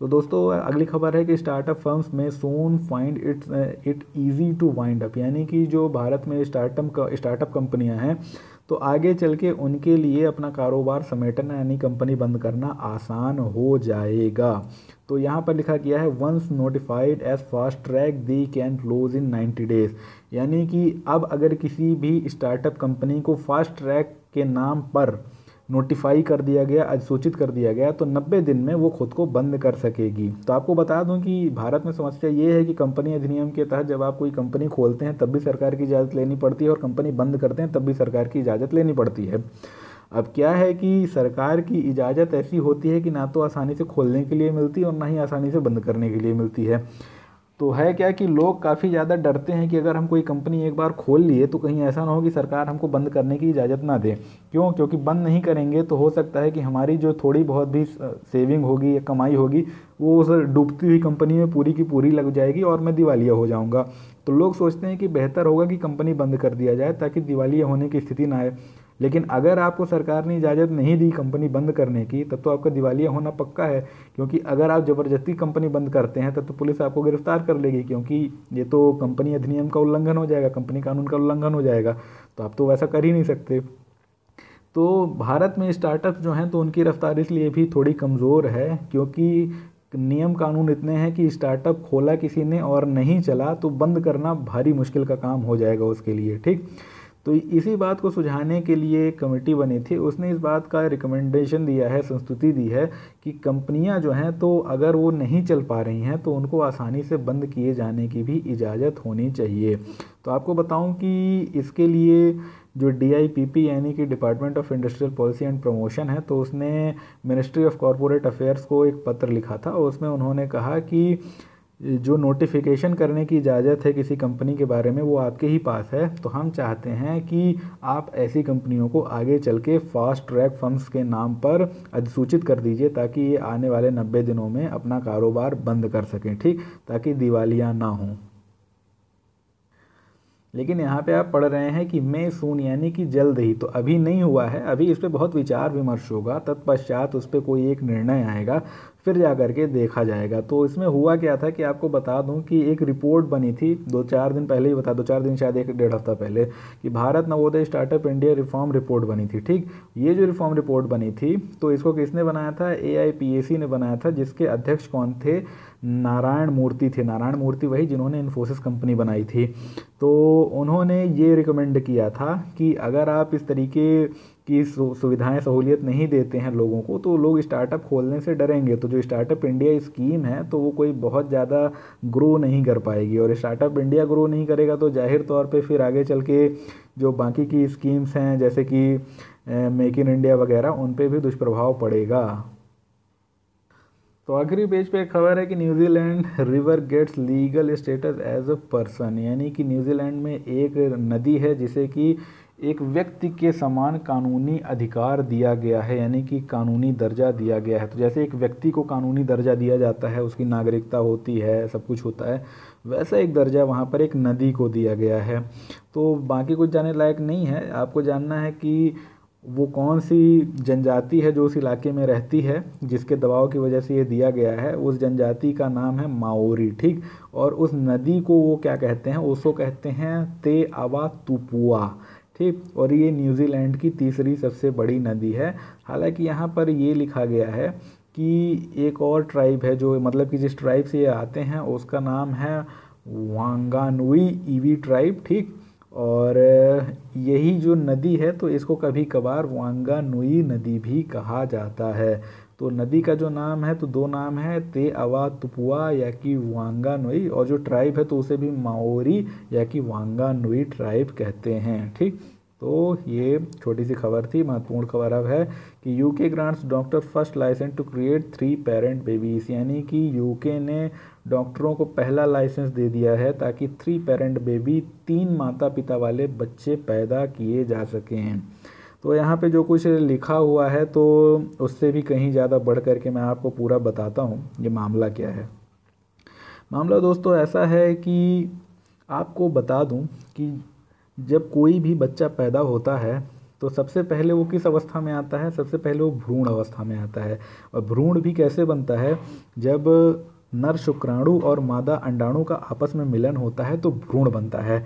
तो दोस्तों अगली खबर है कि स्टार्टअप फर्म्स में soon find its it easy to wind up यानी कि जो भारत में स्टार्टअप स्टार्टअप कंपनियाँ हैं तो आगे चल के उनके लिए अपना कारोबार समेटना यानी कंपनी बंद करना आसान हो जाएगा तो यहाँ पर लिखा गया है once notified as fast track they can close in 90 days यानी कि अब अगर किसी भी स्टार्टअप कंपनी को फास्ट ट्रैक के नाम पर नोटिफाई कर दिया गया अधिसूचित कर दिया गया तो 90 दिन में वो खुद को बंद कर सकेगी तो आपको बता दूं कि भारत में समस्या ये है कि कंपनी अधिनियम के तहत जब आप कोई कंपनी खोलते हैं तब भी सरकार की इजाज़त लेनी पड़ती है और कंपनी बंद करते हैं तब भी सरकार की इजाज़त लेनी पड़ती है अब क्या है कि सरकार की इजाज़त ऐसी होती है कि ना तो आसानी से खोलने के लिए मिलती है और ना ही आसानी से बंद करने के लिए मिलती है तो है क्या कि लोग काफ़ी ज़्यादा डरते हैं कि अगर हम कोई कंपनी एक बार खोल लिए तो कहीं ऐसा ना हो कि सरकार हमको बंद करने की इजाज़त ना दे क्यों क्योंकि बंद नहीं करेंगे तो हो सकता है कि हमारी जो थोड़ी बहुत भी सेविंग होगी या कमाई होगी वो उस डूबती हुई कंपनी में पूरी की पूरी लग जाएगी और मैं दिवालिया हो जाऊँगा तो लोग सोचते हैं कि बेहतर होगा कि कंपनी बंद कर दिया जाए ताकि दिवालिया होने की स्थिति ना आए लेकिन अगर आपको सरकार ने इजाज़त नहीं दी कंपनी बंद करने की तब तो आपका दिवालिया होना पक्का है क्योंकि अगर आप ज़बरदस्ती कंपनी बंद करते हैं तब तो पुलिस आपको गिरफ्तार कर लेगी क्योंकि ये तो कंपनी अधिनियम का उल्लंघन हो जाएगा कंपनी कानून का उल्लंघन हो जाएगा तो आप तो वैसा कर ही नहीं सकते तो भारत में स्टार्टअप जो हैं तो उनकी रफ्तार इसलिए भी थोड़ी कमज़ोर है क्योंकि नियम कानून इतने हैं कि स्टार्टअप खोला किसी ने और नहीं चला तो बंद करना भारी मुश्किल का काम हो जाएगा उसके लिए ठीक तो इसी बात को सुझाने के लिए एक कमेटी बनी थी उसने इस बात का रिकमेंडेशन दिया है संस्तुति दी है कि कंपनियां जो हैं तो अगर वो नहीं चल पा रही हैं तो उनको आसानी से बंद किए जाने की भी इजाज़त होनी चाहिए तो आपको बताऊं कि इसके लिए जो डी यानी कि department of industrial policy and promotion है तो उसने मिनिस्ट्री ऑफ कॉरपोरेट अफेयर्स को एक पत्र लिखा था और उसमें उन्होंने कहा कि जो नोटिफिकेशन करने की इजाज़त है किसी कंपनी के बारे में वो आपके ही पास है तो हम चाहते हैं कि आप ऐसी कंपनियों को आगे चल के फास्ट ट्रैक फंड्स के नाम पर अधिसूचित कर दीजिए ताकि ये आने वाले नब्बे दिनों में अपना कारोबार बंद कर सकें ठीक ताकि दिवालियाँ ना हों लेकिन यहाँ पे आप पढ़ रहे हैं कि मैं सून यानी कि जल्द ही तो अभी नहीं हुआ है अभी इस पर बहुत विचार विमर्श होगा तत्पश्चात उस पर कोई एक निर्णय आएगा फिर जा करके देखा जाएगा तो इसमें हुआ क्या था कि आपको बता दूं कि एक रिपोर्ट बनी थी दो चार दिन पहले ही बता दो चार दिन शायद एक डेढ़ हफ्ता पहले कि Bharat Navodaya startup India reform report बनी थी ठीक ये जो रिफॉर्म रिपोर्ट बनी थी तो इसको किसने बनाया था ए ने बनाया था जिसके अध्यक्ष कौन थे नारायण मूर्ति थे नारायण मूर्ति वही जिन्होंने इन्फोसिस कंपनी बनाई थी तो उन्होंने ये रिकमेंड किया था कि अगर आप इस तरीके की सुविधाएं सहूलियत नहीं देते हैं लोगों को तो लोग स्टार्टअप खोलने से डरेंगे तो जो स्टार्टअप इंडिया स्कीम है तो वो कोई बहुत ज़्यादा ग्रो नहीं कर पाएगी और स्टार्टअप इंडिया ग्रो नहीं करेगा तो जाहिर तौर पर फिर आगे चल के जो बाकी की स्कीम्स हैं जैसे कि मेक इन इंडिया वगैरह उन पर भी दुष्प्रभाव पड़ेगा तो आखिरी पेज पे एक खबर है कि New Zealand river gets legal status as a person यानी कि न्यूजीलैंड में एक नदी है जिसे कि एक व्यक्ति के समान कानूनी अधिकार दिया गया है यानी कि कानूनी दर्जा दिया गया है तो जैसे एक व्यक्ति को कानूनी दर्जा दिया जाता है उसकी नागरिकता होती है सब कुछ होता है वैसा एक दर्जा वहाँ पर एक नदी को दिया गया है तो बाकी कुछ जाने लायक नहीं है आपको जानना है कि वो कौन सी जनजाति है जो उस इलाके में रहती है जिसके दबाव की वजह से ये दिया गया है उस जनजाति का नाम है माओरी ठीक और उस नदी को वो क्या कहते हैं उसको कहते हैं ते आवा तुपुआ ठीक और ये न्यूजीलैंड की तीसरी सबसे बड़ी नदी है हालांकि यहाँ पर ये लिखा गया है कि एक और ट्राइब है जो मतलब कि जिस ट्राइब से ये आते हैं उसका नाम है वांगानुई ईवी ट्राइब ठीक और यही जो नदी है तो इसको कभी कभार वांगा नुई नदी भी कहा जाता है तो नदी का जो नाम है तो दो नाम है ते अवा तुपुआ या कि वांगा नुई और जो ट्राइब है तो उसे भी माओरी या कि वांगा नुई ट्राइब कहते हैं ठीक तो ये छोटी सी खबर थी महत्वपूर्ण खबर अब है कि UK grants doctor first licence to create three parent babies यानी कि यूके ने डॉक्टरों को पहला लाइसेंस दे दिया है ताकि थ्री पेरेंट बेबी तीन माता पिता वाले बच्चे पैदा किए जा सकें तो यहाँ पे जो कुछ लिखा हुआ है तो उससे भी कहीं ज़्यादा बढ़ करके मैं आपको पूरा बताता हूँ ये मामला क्या है मामला दोस्तों ऐसा है कि आपको बता दूँ कि जब कोई भी बच्चा पैदा होता है तो सबसे पहले वो किस अवस्था में आता है सबसे पहले वो भ्रूण अवस्था में आता है और भ्रूण भी कैसे बनता है जब नर शुक्राणु और मादा अंडाणु का आपस में मिलन होता है तो भ्रूण बनता है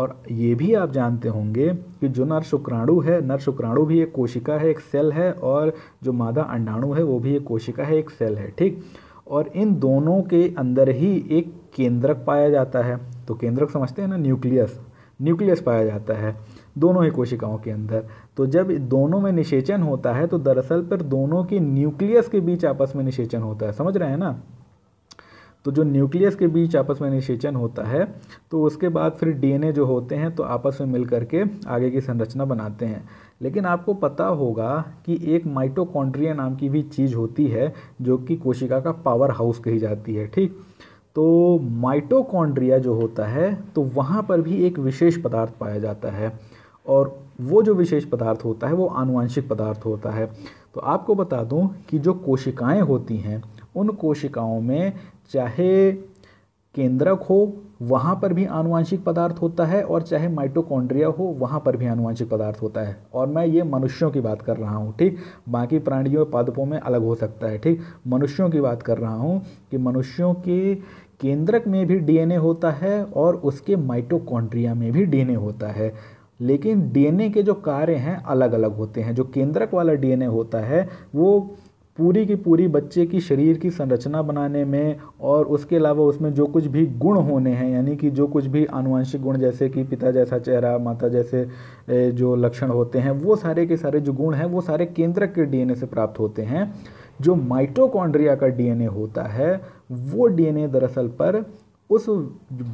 और ये भी आप जानते होंगे कि जो नर शुक्राणु है नर शुक्राणु भी एक कोशिका है एक सेल है और जो मादा अंडाणु है वो भी एक कोशिका है एक सेल है ठीक और इन दोनों के अंदर ही एक केंद्रक पाया जाता है तो केंद्रक समझते हैं ना न्यूक्लियस न्यूक्लियस पाया जाता है दोनों ही कोशिकाओं के अंदर तो जब दोनों में निषेचन होता है तो दरअसल पर दोनों के न्यूक्लियस के बीच आपस में निषेचन होता है समझ रहे हैं ना तो जो न्यूक्लियस के बीच आपस में निषेचन होता है तो उसके बाद फिर डीएनए जो होते हैं तो आपस में मिल करके आगे की संरचना बनाते हैं लेकिन आपको पता होगा कि एक माइटोकॉन्ड्रिया नाम की भी चीज़ होती है जो कि कोशिका का पावर हाउस कही जाती है ठीक तो माइटोकॉन्ड्रिया जो होता है तो वहाँ पर भी एक विशेष पदार्थ पाया जाता है और वो जो विशेष पदार्थ होता है वो आनुवंशिक पदार्थ होता है तो आपको बता दूँ कि जो कोशिकाएँ होती हैं उन कोशिकाओं में चाहे केंद्रक हो वहाँ पर भी आनुवंशिक पदार्थ होता है और चाहे माइटोकॉन्ड्रिया हो वहाँ पर भी आनुवंशिक पदार्थ होता है और मैं ये मनुष्यों की बात कर रहा हूँ ठीक बाकी प्राणियों पादपों में अलग हो सकता है ठीक मनुष्यों की बात कर रहा हूँ कि मनुष्यों के केंद्रक में भी डीएनए होता है और उसके माइटोकॉन्ड्रिया में भी डीएनए होता है लेकिन डीएनए के जो कार्य हैं अलग अलग होते हैं जो केंद्रक वाला डीएनए होता है वो पूरी की पूरी बच्चे की शरीर की संरचना बनाने में और उसके अलावा उसमें जो कुछ भी गुण होने हैं यानी कि जो कुछ भी आनुवंशिक गुण जैसे कि पिता जैसा चेहरा माता जैसे जो लक्षण होते हैं वो सारे के सारे जो गुण हैं वो सारे केंद्रक के डीएनए से प्राप्त होते हैं जो माइटोकॉन्ड्रिया का डीएनए होता है वो डीएनए दरअसल पर उस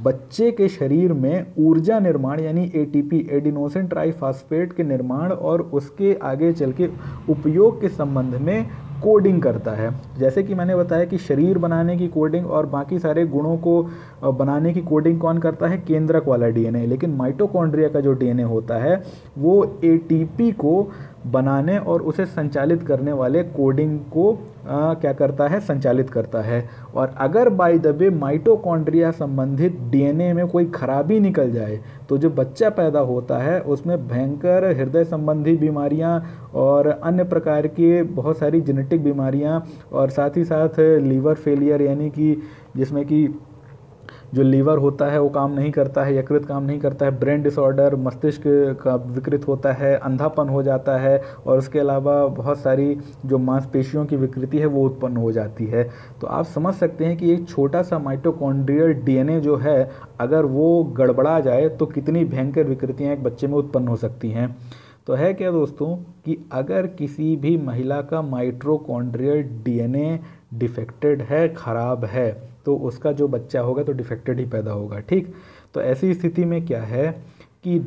बच्चे के शरीर में ऊर्जा निर्माण यानी एटीपी एडिनोसिन ट्राइफास्फेट के निर्माण और उसके आगे चल के उपयोग के संबंध में कोडिंग करता है जैसे कि मैंने बताया कि शरीर बनाने की कोडिंग और बाकी सारे गुणों को बनाने की कोडिंग कौन करता है केंद्रक वाला डीएनए लेकिन माइटोकॉन्ड्रिया का जो डीएनए होता है वो एटीपी को बनाने और उसे संचालित करने वाले कोडिंग को आ, क्या करता है संचालित करता है और अगर बाय द वे माइटोकॉन्ड्रिया संबंधित डीएनए में कोई खराबी निकल जाए तो जो बच्चा पैदा होता है उसमें भयंकर हृदय संबंधी बीमारियां और अन्य प्रकार की बहुत सारी जेनेटिक बीमारियां और साथ ही साथ लीवर फेलियर यानी कि जिसमें कि जो लीवर होता है वो काम नहीं करता है यकृत काम नहीं करता है ब्रेन डिसऑर्डर मस्तिष्क का विकृत होता है अंधापन हो जाता है और उसके अलावा बहुत सारी जो मांसपेशियों की विकृति है वो उत्पन्न हो जाती है तो आप समझ सकते हैं कि एक छोटा सा माइटोकॉन्ड्रियल डीएनए जो है अगर वो गड़बड़ा जाए तो कितनी भयंकर विकृतियाँ एक बच्चे में उत्पन्न हो सकती हैं तो है क्या दोस्तों कि अगर किसी भी महिला का माइट्रोकॉन्ड्रियल डीएनए डिफेक्टेड है ख़राब है तो उसका जो बच्चा होगा तो डिफेक्टेड ही पैदा होगा ठीक तो ऐसी स्थिति में क्या है कि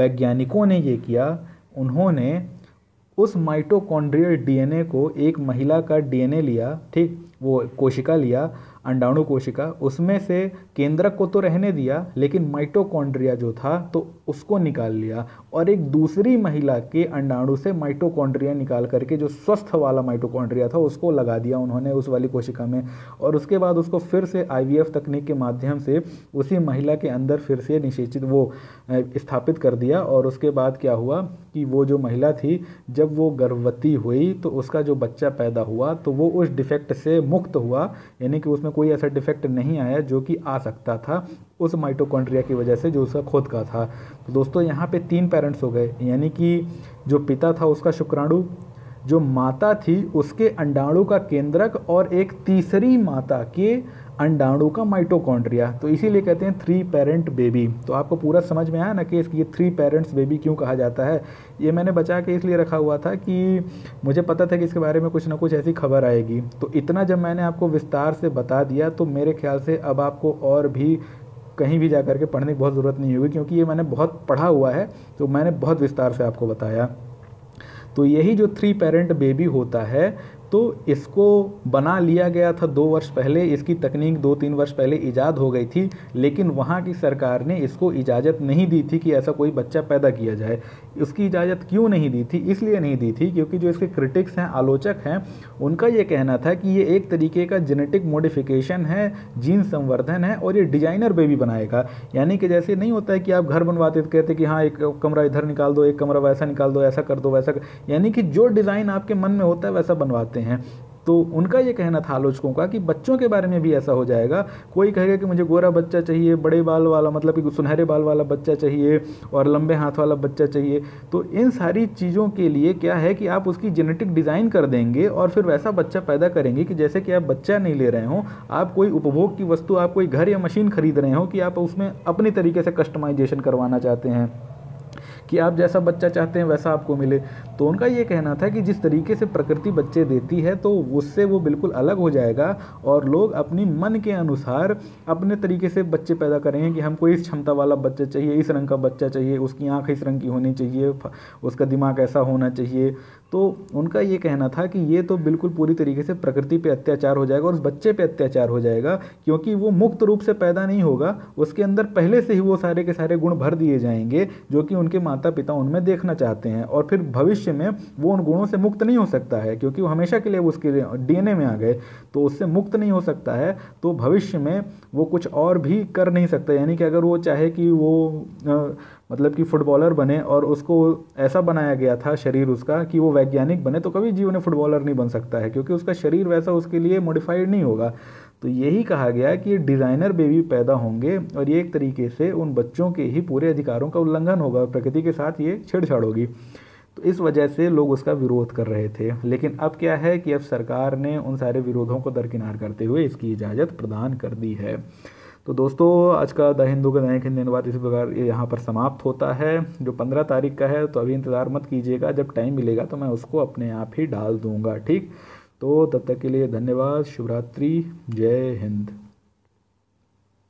वैज्ञानिकों ने ये किया उन्होंने उस माइटोकॉन्ड्रियल डीएनए को एक महिला का डीएनए लिया ठीक वो कोशिका लिया अंडाणु कोशिका उसमें से केंद्रक को तो रहने दिया लेकिन माइटोकॉन्ड्रिया जो था तो उसको निकाल लिया और एक दूसरी महिला के अंडाणु से माइटोकॉन्ड्रिया निकाल करके जो स्वस्थ वाला माइटोकॉन्ड्रिया था उसको लगा दिया उन्होंने उस वाली कोशिका में और उसके बाद उसको फिर से आई तकनीक के माध्यम से उसी महिला के अंदर फिर से निषेचित वो स्थापित कर दिया और उसके बाद क्या हुआ कि वो जो महिला थी जब वो गर्भवती हुई तो उसका जो बच्चा पैदा हुआ तो वो उस डिफेक्ट से मुक्त हुआ यानी कि उसमें कोई ऐसा डिफेक्ट नहीं आया जो कि आ सकता था उस माइटोकॉन्ड्रिया की वजह से जो उसका खुद का था तो दोस्तों यहाँ पे तीन पेरेंट्स हो गए यानी कि जो पिता था उसका शुक्राणु जो माता थी उसके अंडाणु का केंद्रक और एक तीसरी माता के अंडाणु का माइटोकॉन्ड्रिया तो इसीलिए कहते हैं थ्री पेरेंट बेबी तो आपको पूरा समझ में आया ना कि ये थ्री पेरेंट्स बेबी क्यों कहा जाता है ये मैंने बचा के इसलिए रखा हुआ था कि मुझे पता था कि इसके बारे में कुछ ना कुछ ऐसी खबर आएगी तो इतना जब मैंने आपको विस्तार से बता दिया तो मेरे ख्याल से अब आपको और भी कहीं भी जा करके पढ़ने की बहुत ज़रूरत नहीं होगी क्योंकि ये मैंने बहुत पढ़ा हुआ है तो मैंने बहुत विस्तार से आपको बताया तो यही जो थ्री पेरेंट बेबी होता है तो इसको बना लिया गया था दो वर्ष पहले इसकी तकनीक दो तीन वर्ष पहले ईजाद हो गई थी लेकिन वहाँ की सरकार ने इसको इजाज़त नहीं दी थी कि ऐसा कोई बच्चा पैदा किया जाए उसकी इजाज़त क्यों नहीं दी थी इसलिए नहीं दी थी क्योंकि जो इसके क्रिटिक्स हैं आलोचक हैं उनका ये कहना था कि ये एक तरीके का जेनेटिक मोडिफिकेशन है जीन संवर्धन है और ये डिजाइनर बेबी बनाएगा यानी कि जैसे नहीं होता है कि आप घर बनवाते तो कहते कि हाँ एक कमरा इधर निकाल दो एक कमरा वैसा निकाल दो ऐसा कर दो वैसा यानी कि जो डिज़ाइन आपके मन में होता है वैसा बनवाते हैं हैं तो उनका ये कहना था आलोचकों का कि बच्चों के बारे में भी ऐसा हो जाएगा कोई कहेगा कि मुझे गोरा बच्चा चाहिए बड़े बाल वाला मतलब कि सुनहरे बाल वाला बच्चा चाहिए और लंबे हाथ वाला बच्चा चाहिए तो इन सारी चीज़ों के लिए क्या है कि आप उसकी जेनेटिक डिज़ाइन कर देंगे और फिर वैसा बच्चा पैदा करेंगे कि जैसे कि आप बच्चा नहीं ले रहे हों आप कोई उपभोग की वस्तु आप कोई घर या मशीन खरीद रहे हों कि आप उसमें अपने तरीके से कस्टमाइजेशन करवाना चाहते हैं कि आप जैसा बच्चा चाहते हैं वैसा आपको मिले तो उनका ये कहना था कि जिस तरीके से प्रकृति बच्चे देती है तो उससे वो बिल्कुल अलग हो जाएगा और लोग अपनी मन के अनुसार अपने तरीके से बच्चे पैदा करेंगे कि हमको इस क्षमता वाला बच्चा चाहिए इस रंग का बच्चा चाहिए उसकी आँख इस रंग की होनी चाहिए उसका दिमाग ऐसा होना चाहिए तो उनका ये कहना था कि ये तो बिल्कुल पूरी तरीके से प्रकृति पे अत्याचार हो जाएगा और उस बच्चे पे अत्याचार हो जाएगा क्योंकि वो मुक्त रूप से पैदा नहीं होगा उसके अंदर पहले से ही वो सारे के सारे गुण भर दिए जाएंगे जो कि उनके माता पिता उनमें देखना चाहते हैं और फिर भविष्य में वो उन गुणों से मुक्त नहीं हो सकता है क्योंकि वो हमेशा के लिए उसके डीएनए में आ गए तो उससे मुक्त नहीं हो सकता है तो भविष्य में वो कुछ और भी कर नहीं सकता यानी कि अगर वो चाहे कि वो आ, मतलब कि फुटबॉलर बने और उसको ऐसा बनाया गया था शरीर उसका कि वो वैज्ञानिक बने तो कभी जीवन फुटबॉलर नहीं बन सकता है क्योंकि उसका शरीर वैसा उसके लिए मॉडिफाइड नहीं होगा तो यही कहा गया कि डिज़ाइनर बेबी पैदा होंगे और ये एक तरीके से उन बच्चों के ही पूरे अधिकारों का उल्लंघन होगा प्रकृति के साथ ये छेड़छाड़ होगी तो इस वजह से लोग उसका विरोध कर रहे थे लेकिन अब क्या है कि अब सरकार ने उन सारे विरोधों को दरकिनार करते हुए इसकी इजाज़त प्रदान कर दी है तो दोस्तों आज का द हिंदू का दैनिक हिंदी अनुवाद इसी प्रकार यहाँ पर समाप्त होता है जो पंद्रह तारीख का है तो अभी इंतज़ार मत कीजिएगा जब टाइम मिलेगा तो मैं उसको अपने आप ही डाल दूँगा ठीक तो तब तक के लिए धन्यवाद शिवरात्रि जय हिंद